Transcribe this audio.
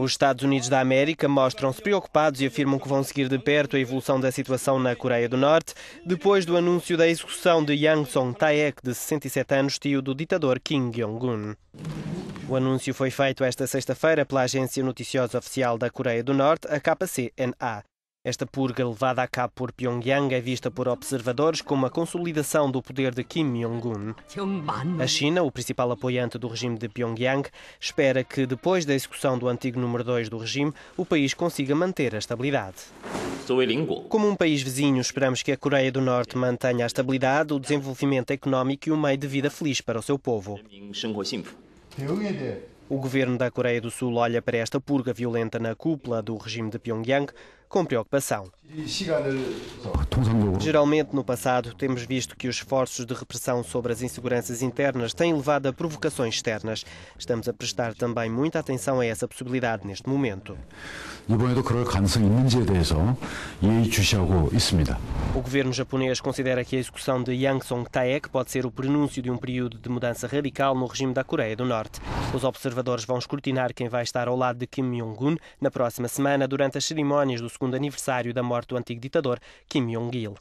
Os Estados Unidos da América mostram-se preocupados e afirmam que vão seguir de perto a evolução da situação na Coreia do Norte, depois do anúncio da execução de Yang Song-taek, de 67 anos, tio do ditador Kim Jong-un. O anúncio foi feito esta sexta-feira pela agência noticiosa oficial da Coreia do Norte, a KCNA. Esta purga levada a cabo por Pyongyang é vista por observadores como a consolidação do poder de Kim Jong-un. A China, o principal apoiante do regime de Pyongyang, espera que, depois da execução do antigo número 2 do regime, o país consiga manter a estabilidade. Como um país vizinho, esperamos que a Coreia do Norte mantenha a estabilidade, o desenvolvimento económico e um meio de vida feliz para o seu povo. O governo da Coreia do Sul olha para esta purga violenta na cúpula do regime de Pyongyang com preocupação. Geralmente, no passado, temos visto que os esforços de repressão sobre as inseguranças internas têm levado a provocações externas. Estamos a prestar também muita atenção a essa possibilidade neste momento. O governo japonês considera que a execução de Yang Song-taek pode ser o prenúncio de um período de mudança radical no regime da Coreia do Norte. Os observadores vão escrutinar quem vai estar ao lado de Kim Jong-un na próxima semana durante as cerimónias do segundo aniversário da morte do antigo ditador Kim Jong-il.